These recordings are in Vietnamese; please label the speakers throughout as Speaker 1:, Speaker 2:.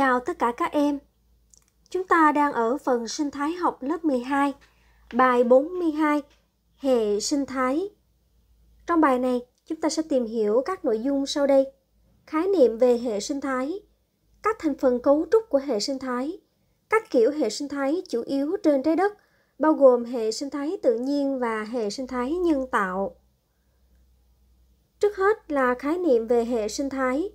Speaker 1: chào tất cả các em. Chúng ta đang ở phần sinh thái học lớp 12, bài 42, hệ sinh thái. Trong bài này, chúng ta sẽ tìm hiểu các nội dung sau đây. Khái niệm về hệ sinh thái, các thành phần cấu trúc của hệ sinh thái, các kiểu hệ sinh thái chủ yếu trên trái đất, bao gồm hệ sinh thái tự nhiên và hệ sinh thái nhân tạo. Trước hết là khái niệm về hệ sinh thái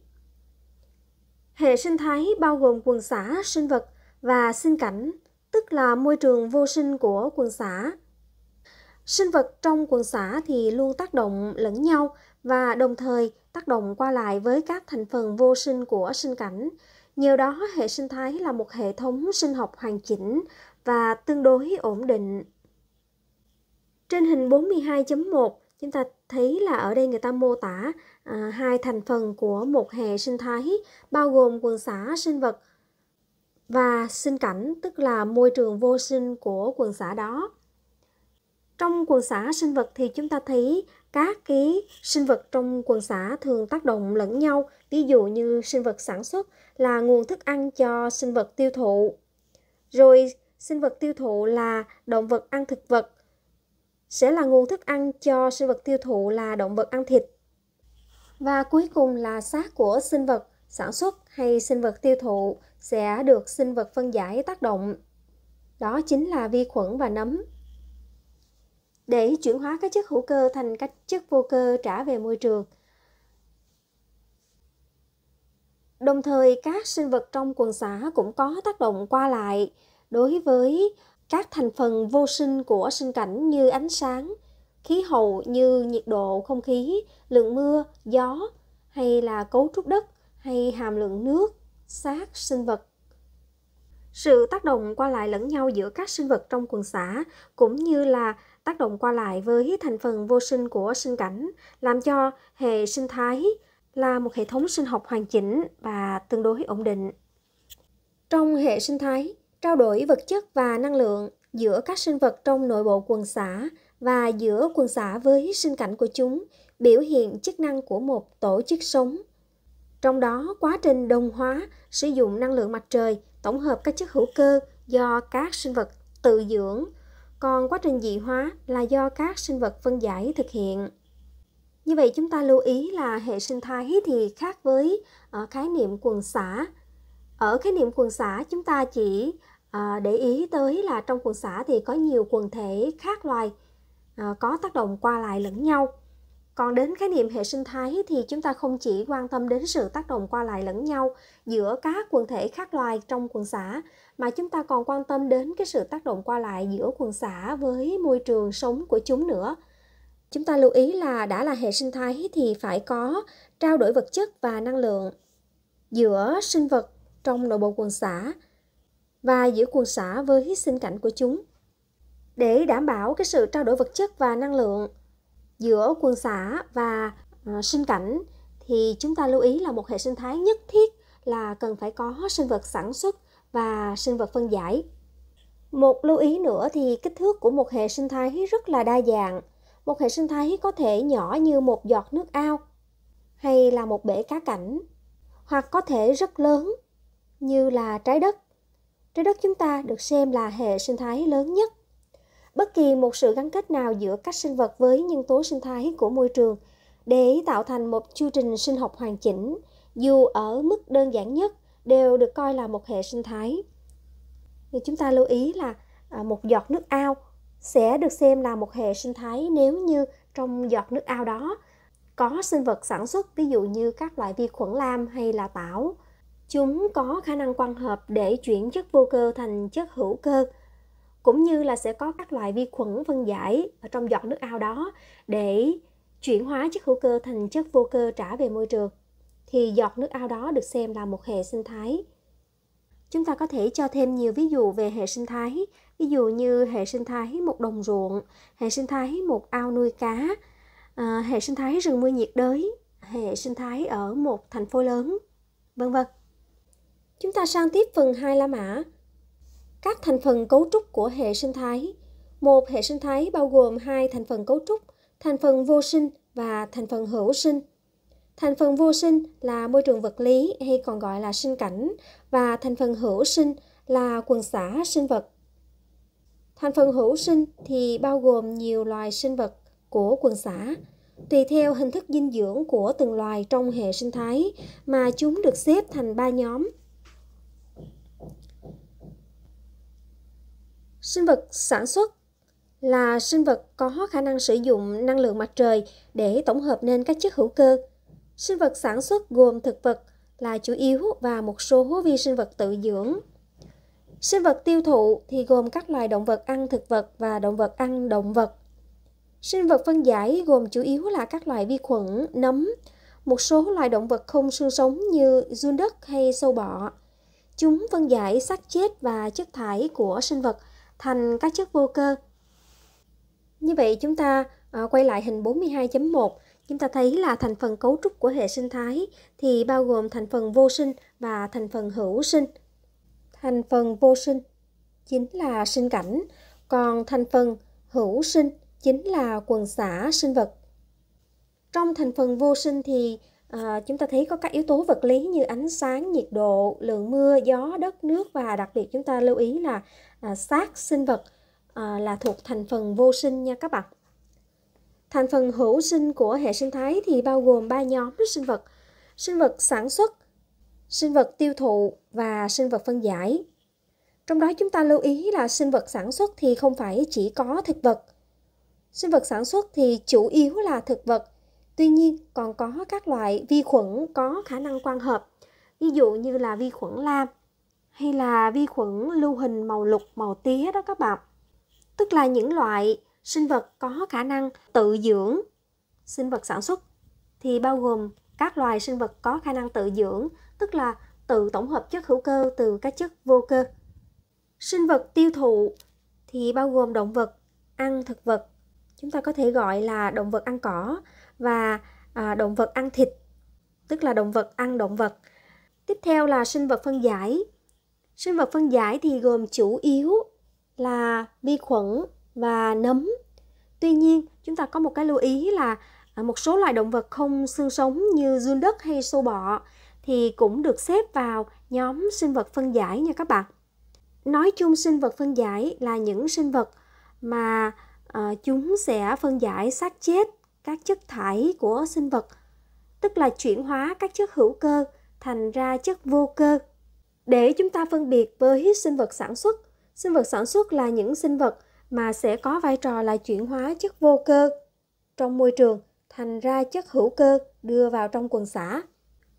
Speaker 1: Hệ sinh thái bao gồm quần xã, sinh vật và sinh cảnh, tức là môi trường vô sinh của quần xã. Sinh vật trong quần xã thì luôn tác động lẫn nhau và đồng thời tác động qua lại với các thành phần vô sinh của sinh cảnh. Nhờ đó hệ sinh thái là một hệ thống sinh học hoàn chỉnh và tương đối ổn định. Trên hình 42.1, chúng ta thấy là ở đây người ta mô tả à, hai thành phần của một hệ sinh thái bao gồm quần xã sinh vật và sinh cảnh tức là môi trường vô sinh của quần xã đó trong quần xã sinh vật thì chúng ta thấy các cái sinh vật trong quần xã thường tác động lẫn nhau ví dụ như sinh vật sản xuất là nguồn thức ăn cho sinh vật tiêu thụ rồi sinh vật tiêu thụ là động vật ăn thực vật sẽ là nguồn thức ăn cho sinh vật tiêu thụ là động vật ăn thịt. Và cuối cùng là xác của sinh vật sản xuất hay sinh vật tiêu thụ sẽ được sinh vật phân giải tác động. Đó chính là vi khuẩn và nấm. Để chuyển hóa các chất hữu cơ thành các chất vô cơ trả về môi trường. Đồng thời các sinh vật trong quần xã cũng có tác động qua lại đối với các thành phần vô sinh của sinh cảnh như ánh sáng, khí hậu như nhiệt độ không khí, lượng mưa, gió hay là cấu trúc đất hay hàm lượng nước, xác sinh vật. Sự tác động qua lại lẫn nhau giữa các sinh vật trong quần xã cũng như là tác động qua lại với thành phần vô sinh của sinh cảnh làm cho hệ sinh thái là một hệ thống sinh học hoàn chỉnh và tương đối ổn định. Trong hệ sinh thái, trao đổi vật chất và năng lượng giữa các sinh vật trong nội bộ quần xã và giữa quần xã với sinh cảnh của chúng biểu hiện chức năng của một tổ chức sống. Trong đó, quá trình đồng hóa sử dụng năng lượng mặt trời tổng hợp các chất hữu cơ do các sinh vật tự dưỡng, còn quá trình dị hóa là do các sinh vật phân giải thực hiện. Như vậy chúng ta lưu ý là hệ sinh thái thì khác với ờ, khái niệm quần xã. Ở khái niệm quần xã chúng ta chỉ à, để ý tới là trong quần xã thì có nhiều quần thể khác loài à, có tác động qua lại lẫn nhau còn đến khái niệm hệ sinh thái thì chúng ta không chỉ quan tâm đến sự tác động qua lại lẫn nhau giữa các quần thể khác loài trong quần xã mà chúng ta còn quan tâm đến cái sự tác động qua lại giữa quần xã với môi trường sống của chúng nữa chúng ta lưu ý là đã là hệ sinh thái thì phải có trao đổi vật chất và năng lượng giữa sinh vật trong nội bộ quần xã và giữa quần xã với sinh cảnh của chúng. Để đảm bảo cái sự trao đổi vật chất và năng lượng giữa quần xã và ờ, sinh cảnh thì chúng ta lưu ý là một hệ sinh thái nhất thiết là cần phải có sinh vật sản xuất và sinh vật phân giải. Một lưu ý nữa thì kích thước của một hệ sinh thái rất là đa dạng. Một hệ sinh thái có thể nhỏ như một giọt nước ao hay là một bể cá cảnh hoặc có thể rất lớn như là trái đất Trái đất chúng ta được xem là hệ sinh thái lớn nhất. Bất kỳ một sự gắn kết nào giữa các sinh vật với nhân tố sinh thái của môi trường để tạo thành một chu trình sinh học hoàn chỉnh, dù ở mức đơn giản nhất, đều được coi là một hệ sinh thái. Thì chúng ta lưu ý là à, một giọt nước ao sẽ được xem là một hệ sinh thái nếu như trong giọt nước ao đó có sinh vật sản xuất ví dụ như các loại vi khuẩn lam hay là tảo Chúng có khả năng quang hợp để chuyển chất vô cơ thành chất hữu cơ, cũng như là sẽ có các loại vi khuẩn phân giải ở trong giọt nước ao đó để chuyển hóa chất hữu cơ thành chất vô cơ trả về môi trường. Thì giọt nước ao đó được xem là một hệ sinh thái. Chúng ta có thể cho thêm nhiều ví dụ về hệ sinh thái, ví dụ như hệ sinh thái một đồng ruộng, hệ sinh thái một ao nuôi cá, ờ, hệ sinh thái rừng mưa nhiệt đới, hệ sinh thái ở một thành phố lớn, vân vân. Chúng ta sang tiếp phần 2 La Mã. Các thành phần cấu trúc của hệ sinh thái. Một hệ sinh thái bao gồm hai thành phần cấu trúc, thành phần vô sinh và thành phần hữu sinh. Thành phần vô sinh là môi trường vật lý hay còn gọi là sinh cảnh và thành phần hữu sinh là quần xã sinh vật. Thành phần hữu sinh thì bao gồm nhiều loài sinh vật của quần xã, tùy theo hình thức dinh dưỡng của từng loài trong hệ sinh thái mà chúng được xếp thành ba nhóm Sinh vật sản xuất là sinh vật có khả năng sử dụng năng lượng mặt trời để tổng hợp nên các chất hữu cơ. Sinh vật sản xuất gồm thực vật là chủ yếu và một số vi sinh vật tự dưỡng. Sinh vật tiêu thụ thì gồm các loài động vật ăn thực vật và động vật ăn động vật. Sinh vật phân giải gồm chủ yếu là các loài vi khuẩn, nấm, một số loài động vật không xương sống như run đất hay sâu bọ. Chúng phân giải xác chết và chất thải của sinh vật – thành các chất vô cơ. Như vậy chúng ta à, quay lại hình 42.1, chúng ta thấy là thành phần cấu trúc của hệ sinh thái thì bao gồm thành phần vô sinh và thành phần hữu sinh. Thành phần vô sinh chính là sinh cảnh, còn thành phần hữu sinh chính là quần xã sinh vật. Trong thành phần vô sinh thì à, chúng ta thấy có các yếu tố vật lý như ánh sáng, nhiệt độ, lượng mưa, gió, đất, nước và đặc biệt chúng ta lưu ý là à, xác sinh vật à, là thuộc thành phần vô sinh nha các bạn. Thành phần hữu sinh của hệ sinh thái thì bao gồm ba nhóm sinh vật: sinh vật sản xuất, sinh vật tiêu thụ và sinh vật phân giải. Trong đó chúng ta lưu ý là sinh vật sản xuất thì không phải chỉ có thực vật. Sinh vật sản xuất thì chủ yếu là thực vật Tuy nhiên, còn có các loại vi khuẩn có khả năng quang hợp, ví dụ như là vi khuẩn lam hay là vi khuẩn lưu hình màu lục, màu tía đó các bạn. Tức là những loại sinh vật có khả năng tự dưỡng sinh vật sản xuất thì bao gồm các loài sinh vật có khả năng tự dưỡng, tức là tự tổng hợp chất hữu cơ từ các chất vô cơ. Sinh vật tiêu thụ thì bao gồm động vật ăn thực vật. Chúng ta có thể gọi là động vật ăn cỏ và à, động vật ăn thịt, tức là động vật ăn động vật. Tiếp theo là sinh vật phân giải. Sinh vật phân giải thì gồm chủ yếu là vi khuẩn và nấm. Tuy nhiên, chúng ta có một cái lưu ý là à, một số loài động vật không xương sống như giun đất hay sâu bọ thì cũng được xếp vào nhóm sinh vật phân giải nha các bạn. Nói chung sinh vật phân giải là những sinh vật mà uh, chúng sẽ phân giải xác chết các chất thải của sinh vật, tức là chuyển hóa các chất hữu cơ thành ra chất vô cơ. Để chúng ta phân biệt với sinh vật sản xuất, sinh vật sản xuất là những sinh vật mà sẽ có vai trò là chuyển hóa chất vô cơ trong môi trường thành ra chất hữu cơ đưa vào trong quần xã.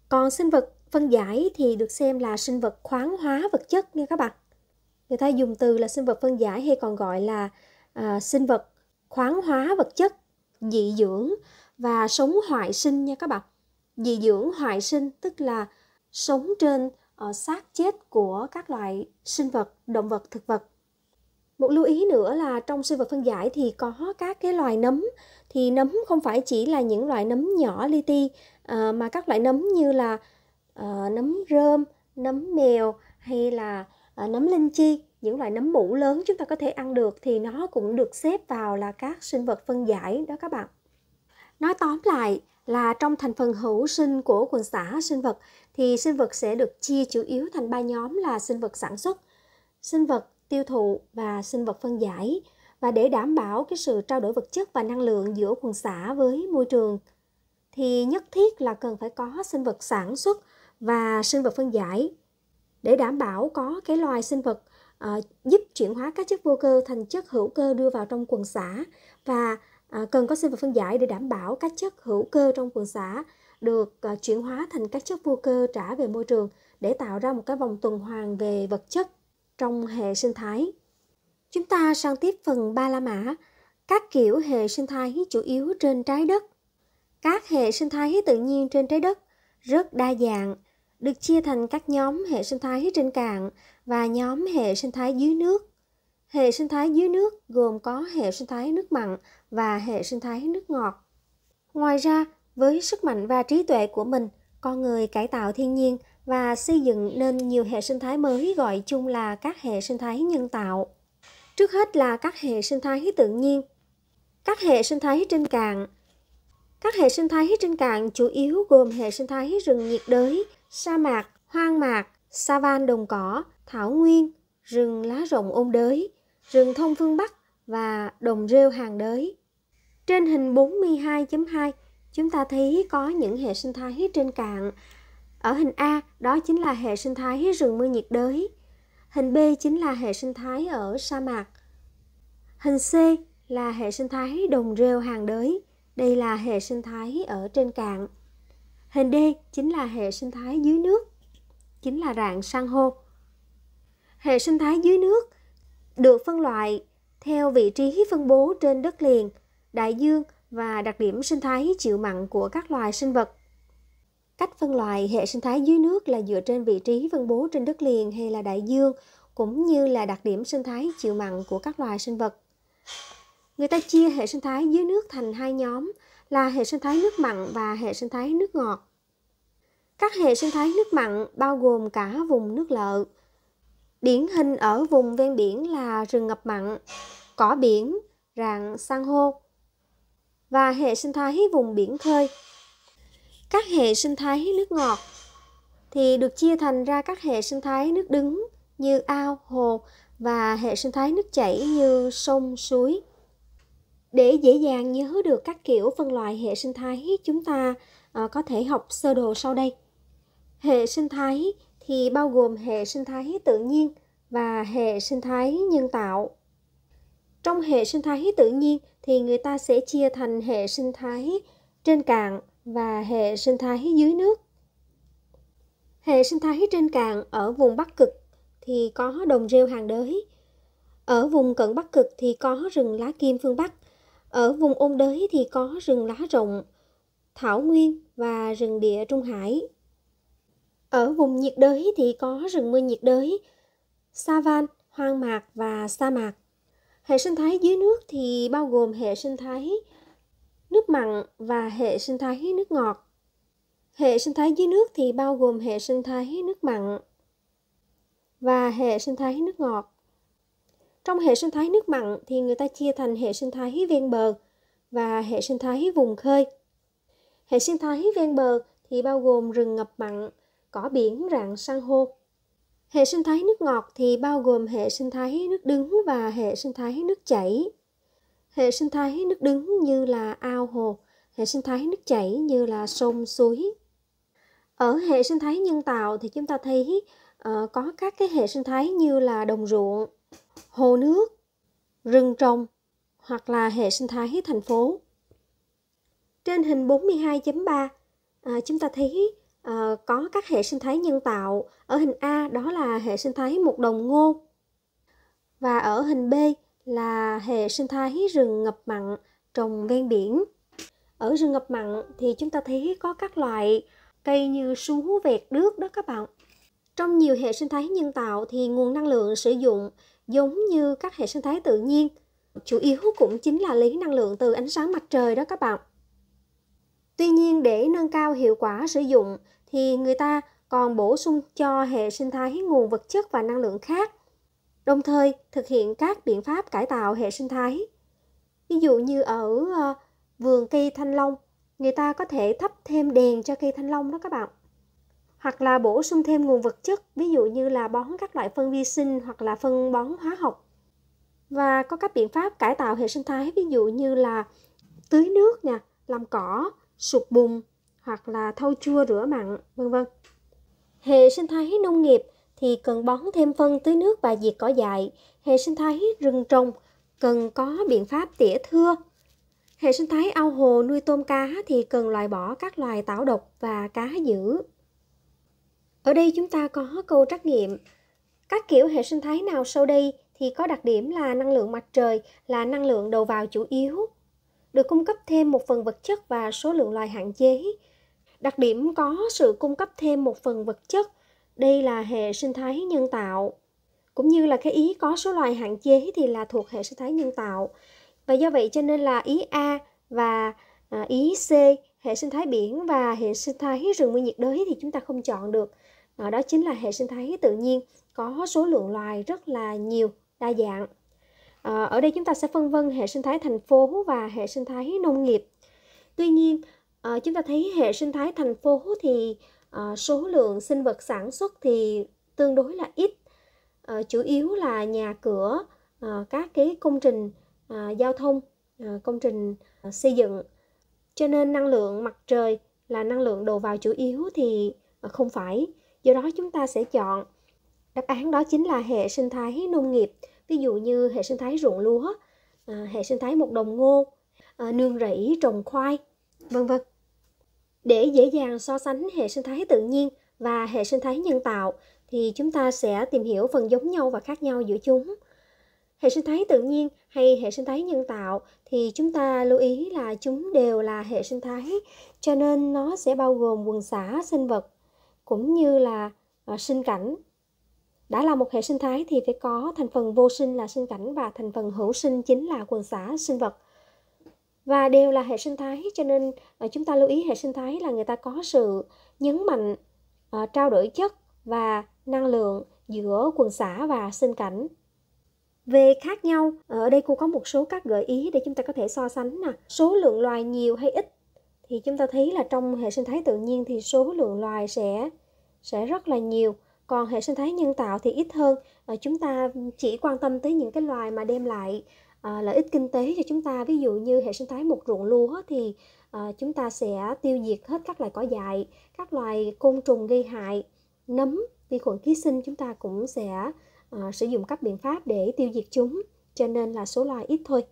Speaker 1: Còn sinh vật phân giải thì được xem là sinh vật khoáng hóa vật chất nha các bạn. Người ta dùng từ là sinh vật phân giải hay còn gọi là à, sinh vật khoáng hóa vật chất dị dưỡng và sống hoại sinh nha các bạn dị dưỡng hoại sinh tức là sống trên uh, xác chết của các loại sinh vật động vật thực vật một lưu ý nữa là trong sinh vật phân giải thì có các cái loài nấm thì nấm không phải chỉ là những loại nấm nhỏ li ti à, mà các loại nấm như là à, nấm rơm nấm mèo hay là à, nấm linh chi những loại nấm mũ lớn chúng ta có thể ăn được thì nó cũng được xếp vào là các sinh vật phân giải đó các bạn. Nói tóm lại là trong thành phần hữu sinh của quần xã sinh vật thì sinh vật sẽ được chia chủ yếu thành ba nhóm là sinh vật sản xuất, sinh vật tiêu thụ và sinh vật phân giải. Và để đảm bảo cái sự trao đổi vật chất và năng lượng giữa quần xã với môi trường thì nhất thiết là cần phải có sinh vật sản xuất và sinh vật phân giải để đảm bảo có cái loài sinh vật à, giúp chuyển hóa các chất vô cơ thành chất hữu cơ đưa vào trong quần xã và à, cần có sinh vật phân giải để đảm bảo các chất hữu cơ trong quần xã được à, chuyển hóa thành các chất vô cơ trả về môi trường để tạo ra một cái vòng tuần hoàn về vật chất trong hệ sinh thái. Chúng ta sang tiếp phần ba la mã, các kiểu hệ sinh thái chủ yếu trên trái đất. Các hệ sinh thái tự nhiên trên trái đất rất đa dạng, được chia thành các nhóm hệ sinh thái trên cạn và nhóm hệ sinh thái dưới nước. Hệ sinh thái dưới nước gồm có hệ sinh thái nước mặn và hệ sinh thái nước ngọt. Ngoài ra, với sức mạnh và trí tuệ của mình, con người cải tạo thiên nhiên và xây dựng nên nhiều hệ sinh thái mới gọi chung là các hệ sinh thái nhân tạo. Trước hết là các hệ sinh thái tự nhiên. Các hệ sinh thái trên cạn Các hệ sinh thái trên cạn chủ yếu gồm hệ sinh thái rừng nhiệt đới, sa mạc, hoang mạc, savan đồng cỏ, thảo nguyên, rừng lá rộng ôn đới, rừng thông phương Bắc và đồng rêu hàng đới. Trên hình 42.2, chúng ta thấy có những hệ sinh thái trên cạn. Ở hình A, đó chính là hệ sinh thái rừng mưa nhiệt đới. Hình B chính là hệ sinh thái ở sa mạc. Hình C là hệ sinh thái đồng rêu hàng đới. Đây là hệ sinh thái ở trên cạn. Hình D chính là hệ sinh thái dưới nước, chính là rạn san hô hệ sinh thái dưới nước được phân loại theo vị trí phân bố trên đất liền, đại dương và đặc điểm sinh thái chịu mặn của các loài sinh vật. Cách phân loại hệ sinh thái dưới nước là dựa trên vị trí phân bố trên đất liền hay là đại dương, cũng như là đặc điểm sinh thái chịu mặn của các loài sinh vật. Người ta chia hệ sinh thái dưới nước thành hai nhóm là hệ sinh thái nước mặn và hệ sinh thái nước ngọt. Các hệ sinh thái nước mặn bao gồm cả vùng nước lợ, Điển hình ở vùng ven biển là rừng ngập mặn, cỏ biển, rạn san hô và hệ sinh thái vùng biển khơi. Các hệ sinh thái nước ngọt thì được chia thành ra các hệ sinh thái nước đứng như ao, hồ và hệ sinh thái nước chảy như sông, suối. Để dễ dàng nhớ được các kiểu phân loại hệ sinh thái, chúng ta ờ, có thể học sơ đồ sau đây. Hệ sinh thái thì bao gồm hệ sinh thái tự nhiên và hệ sinh thái nhân tạo. Trong hệ sinh thái tự nhiên thì người ta sẽ chia thành hệ sinh thái trên cạn và hệ sinh thái dưới nước. Hệ sinh thái trên cạn ở vùng Bắc Cực thì có đồng rêu hàng đới. Ở vùng cận Bắc Cực thì có rừng lá kim phương Bắc. Ở vùng ôn đới thì có rừng lá rộng, thảo nguyên và rừng địa Trung Hải. Ở vùng nhiệt đới thì có rừng mưa nhiệt đới, savan, hoang mạc và sa mạc. Hệ sinh thái dưới nước thì bao gồm hệ sinh thái nước mặn và hệ sinh thái nước ngọt. Hệ sinh thái dưới nước thì bao gồm hệ sinh thái nước mặn và hệ sinh thái nước ngọt. Trong hệ sinh thái nước mặn thì người ta chia thành hệ sinh thái ven bờ và hệ sinh thái vùng khơi. Hệ sinh thái ven bờ thì bao gồm rừng ngập mặn, cỏ biển, rạn san hô. Hệ sinh thái nước ngọt thì bao gồm hệ sinh thái nước đứng và hệ sinh thái nước chảy. Hệ sinh thái nước đứng như là ao hồ, hệ sinh thái nước chảy như là sông suối. Ở hệ sinh thái nhân tạo thì chúng ta thấy uh, có các cái hệ sinh thái như là đồng ruộng, hồ nước, rừng trồng hoặc là hệ sinh thái thành phố. Trên hình 42.3 à, chúng ta thấy Ờ, có các hệ sinh thái nhân tạo. Ở hình A đó là hệ sinh thái một đồng ngô. Và ở hình B là hệ sinh thái rừng ngập mặn trồng ven biển. Ở rừng ngập mặn thì chúng ta thấy có các loại cây như sú vẹt đước đó các bạn. Trong nhiều hệ sinh thái nhân tạo thì nguồn năng lượng sử dụng giống như các hệ sinh thái tự nhiên, chủ yếu cũng chính là lấy năng lượng từ ánh sáng mặt trời đó các bạn để nâng cao hiệu quả sử dụng thì người ta còn bổ sung cho hệ sinh thái nguồn vật chất và năng lượng khác, đồng thời thực hiện các biện pháp cải tạo hệ sinh thái. Ví dụ như ở ờ, vườn cây thanh long, người ta có thể thắp thêm đèn cho cây thanh long đó các bạn. Hoặc là bổ sung thêm nguồn vật chất, ví dụ như là bón các loại phân vi sinh hoặc là phân bón hóa học. Và có các biện pháp cải tạo hệ sinh thái, ví dụ như là tưới nước nha, làm cỏ, sụt bùn hoặc là thâu chua rửa mặn, vân vân. Hệ sinh thái nông nghiệp thì cần bón thêm phân tưới nước và diệt cỏ dại. Hệ sinh thái rừng trồng cần có biện pháp tỉa thưa. Hệ sinh thái ao hồ nuôi tôm cá thì cần loại bỏ các loài tảo độc và cá dữ. Ở đây chúng ta có câu trắc nghiệm. Các kiểu hệ sinh thái nào sau đây thì có đặc điểm là năng lượng mặt trời là năng lượng đầu vào chủ yếu, được cung cấp thêm một phần vật chất và số lượng loài hạn chế. Đặc điểm có sự cung cấp thêm một phần vật chất, đây là hệ sinh thái nhân tạo. Cũng như là cái ý có số loài hạn chế thì là thuộc hệ sinh thái nhân tạo. Và do vậy cho nên là ý A và à, ý C, hệ sinh thái biển và hệ sinh thái rừng nguyên nhiệt đới thì chúng ta không chọn được. Đó chính là hệ sinh thái tự nhiên có số lượng loài rất là nhiều, đa dạng. À, ở đây chúng ta sẽ phân vân hệ sinh thái thành phố và hệ sinh thái nông nghiệp. Tuy nhiên, à, chúng ta thấy hệ sinh thái thành phố thì à, số lượng sinh vật sản xuất thì tương đối là ít, à, chủ yếu là nhà cửa, à, các cái công trình à, giao thông, à, công trình à, xây dựng. Cho nên năng lượng mặt trời là năng lượng đầu vào chủ yếu thì à, không phải. Do đó chúng ta sẽ chọn đáp án đó chính là hệ sinh thái nông nghiệp ví dụ như hệ sinh thái ruộng lúa à, hệ sinh thái một đồng ngô à, nương rẫy trồng khoai vân vân để dễ dàng so sánh hệ sinh thái tự nhiên và hệ sinh thái nhân tạo thì chúng ta sẽ tìm hiểu phần giống nhau và khác nhau giữa chúng hệ sinh thái tự nhiên hay hệ sinh thái nhân tạo thì chúng ta lưu ý là chúng đều là hệ sinh thái cho nên nó sẽ bao gồm quần xã sinh vật cũng như là à, sinh cảnh đã là một hệ sinh thái thì phải có thành phần vô sinh là sinh cảnh và thành phần hữu sinh chính là quần xã sinh vật và đều là hệ sinh thái cho nên ờ, chúng ta lưu ý hệ sinh thái là người ta có sự nhấn mạnh ờ, trao đổi chất và năng lượng giữa quần xã và sinh cảnh về khác nhau ờ, ở đây cô có một số các gợi ý để chúng ta có thể so sánh nè số lượng loài nhiều hay ít thì chúng ta thấy là trong hệ sinh thái tự nhiên thì số lượng loài sẽ sẽ rất là nhiều còn hệ sinh thái nhân tạo thì ít hơn ờ, chúng ta chỉ quan tâm tới những cái loài mà đem lại à, lợi ích kinh tế cho chúng ta ví dụ như hệ sinh thái một ruộng lúa thì à, chúng ta sẽ tiêu diệt hết các loài cỏ dại các loài côn trùng gây hại nấm vi khuẩn ký sinh chúng ta cũng sẽ à, sử dụng các biện pháp để tiêu diệt chúng cho nên là số loài ít thôi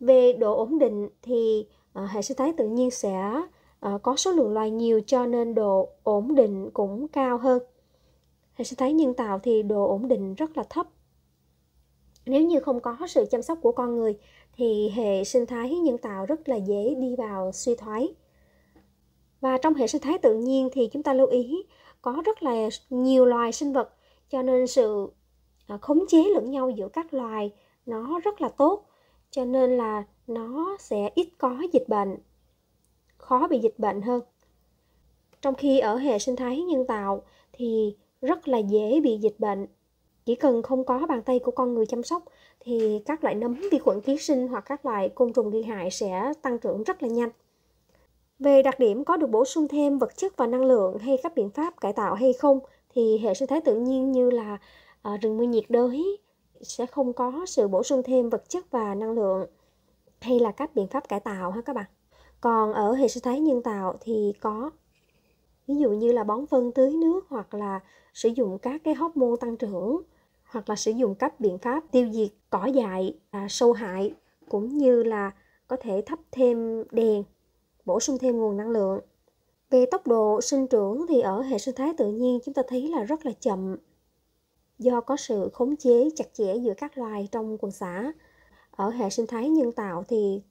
Speaker 1: về độ ổn định thì à, hệ sinh thái tự nhiên sẽ à, có số lượng loài nhiều cho nên độ ổn định cũng cao hơn hệ sinh thái nhân tạo thì độ ổn định rất là thấp nếu như không có sự chăm sóc của con người thì hệ sinh thái nhân tạo rất là dễ đi vào suy thoái và trong hệ sinh thái tự nhiên thì chúng ta lưu ý có rất là nhiều loài sinh vật cho nên sự à, khống chế lẫn nhau giữa các loài nó rất là tốt cho nên là nó sẽ ít có dịch bệnh khó bị dịch bệnh hơn trong khi ở hệ sinh thái nhân tạo thì rất là dễ bị dịch bệnh chỉ cần không có bàn tay của con người chăm sóc thì các loại nấm vi khuẩn ký sinh hoặc các loại côn trùng gây hại sẽ tăng trưởng rất là nhanh về đặc điểm có được bổ sung thêm vật chất và năng lượng hay các biện pháp cải tạo hay không thì hệ sinh thái tự nhiên như là à, rừng mưa nhiệt đới sẽ không có sự bổ sung thêm vật chất và năng lượng hay là các biện pháp cải tạo ha các bạn còn ở hệ sinh thái nhân tạo thì có ví dụ như là bón phân tưới nước hoặc là sử dụng các cái hóc môn tăng trưởng hoặc là sử dụng các biện pháp tiêu diệt cỏ dại à, sâu hại cũng như là có thể thắp thêm đèn bổ sung thêm nguồn năng lượng về tốc độ sinh trưởng thì ở hệ sinh thái tự nhiên chúng ta thấy là rất là chậm do có sự khống chế chặt chẽ giữa các loài trong quần xã ở hệ sinh thái nhân tạo thì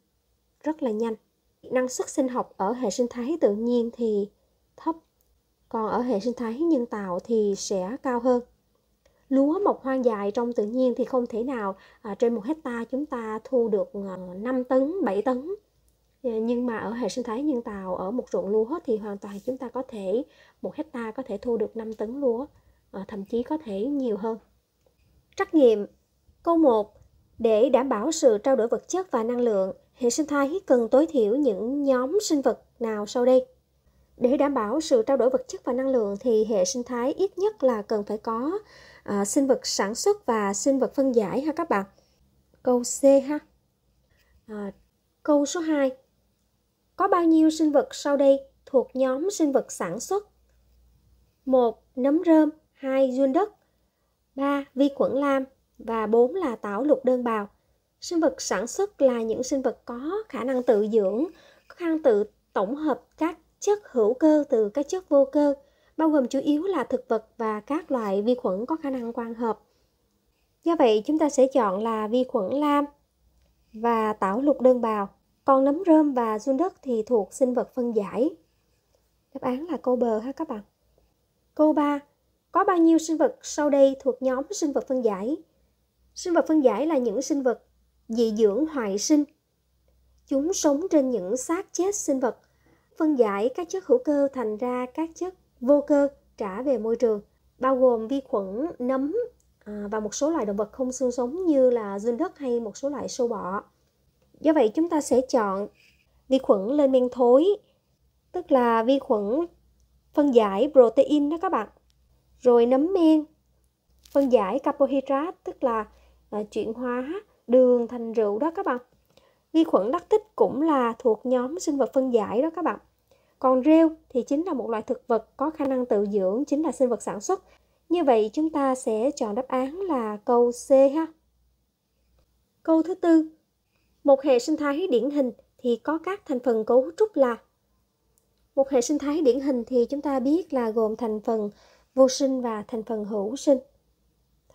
Speaker 1: rất là nhanh năng suất sinh học ở hệ sinh thái tự nhiên thì thấp còn ở hệ sinh thái nhân tạo thì sẽ cao hơn. Lúa mọc hoang dài trong tự nhiên thì không thể nào à, trên một hecta chúng ta thu được 5 à, tấn, 7 tấn. Ờ, nhưng mà ở hệ sinh thái nhân tạo ở một ruộng lúa thì hoàn toàn chúng ta có thể một hecta có thể thu được 5 tấn lúa, à, thậm chí có thể nhiều hơn. Trắc nghiệm Câu 1 để đảm bảo sự trao đổi vật chất và năng lượng, hệ sinh thái cần tối thiểu những nhóm sinh vật nào sau đây? để đảm bảo sự trao đổi vật chất và năng lượng thì hệ sinh thái ít nhất là cần phải có à, sinh vật sản xuất và sinh vật phân giải ha các bạn. Câu C ha. À, câu số 2. Có bao nhiêu sinh vật sau đây thuộc nhóm sinh vật sản xuất? 1. Nấm rơm 2. Run đất 3. Vi khuẩn lam và 4 là tảo lục đơn bào. Sinh vật sản xuất là những sinh vật có khả năng tự dưỡng, có khả năng tự tổng hợp các chất hữu cơ từ các chất vô cơ, bao gồm chủ yếu là thực vật và các loại vi khuẩn có khả năng quang hợp. Do vậy, chúng ta sẽ chọn là vi khuẩn lam và tảo lục đơn bào. Còn nấm rơm và run đất thì thuộc sinh vật phân giải. Đáp án là câu bờ ha các bạn. Câu 3. Có bao nhiêu sinh vật sau đây thuộc nhóm sinh vật phân giải? Sinh vật phân giải là những sinh vật dị dưỡng hoại sinh. Chúng sống trên những xác chết sinh vật phân giải các chất hữu cơ thành ra các chất vô cơ trả về môi trường, bao gồm vi khuẩn, nấm à, và một số loài động vật không xương sống như là run đất hay một số loại sâu bọ. Do vậy chúng ta sẽ chọn vi khuẩn lên men thối, tức là vi khuẩn phân giải protein đó các bạn. Rồi nấm men, phân giải carbohydrate tức là à, chuyển hóa đường thành rượu đó các bạn vi khuẩn đắc tích cũng là thuộc nhóm sinh vật phân giải đó các bạn còn rêu thì chính là một loại thực vật có khả năng tự dưỡng chính là sinh vật sản xuất như vậy chúng ta sẽ chọn đáp án là câu C ha câu thứ tư một hệ sinh thái điển hình thì có các thành phần cấu trúc là một hệ sinh thái điển hình thì chúng ta biết là gồm thành phần vô sinh và thành phần hữu sinh.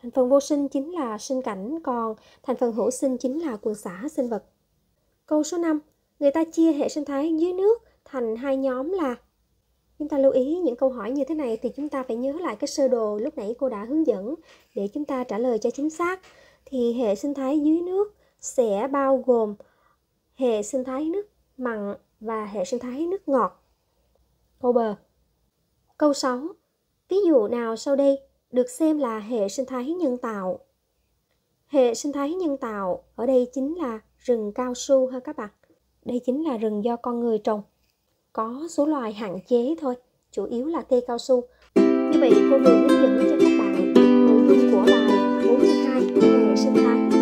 Speaker 1: Thành phần vô sinh chính là sinh cảnh, còn thành phần hữu sinh chính là quần xã sinh vật. Câu số 5, người ta chia hệ sinh thái dưới nước thành hai nhóm là Chúng ta lưu ý những câu hỏi như thế này thì chúng ta phải nhớ lại cái sơ đồ lúc nãy cô đã hướng dẫn để chúng ta trả lời cho chính xác. Thì hệ sinh thái dưới nước sẽ bao gồm hệ sinh thái nước mặn và hệ sinh thái nước ngọt. Câu bờ. Câu 6. Ví dụ nào sau đây được xem là hệ sinh thái nhân tạo? Hệ sinh thái nhân tạo ở đây chính là rừng cao su ha các bạn. Đây chính là rừng do con người trồng. Có số loài hạn chế thôi, chủ yếu là cây cao su. Như vậy cô vừa hướng dẫn cho các bạn nội dung của bài 42 về sinh thái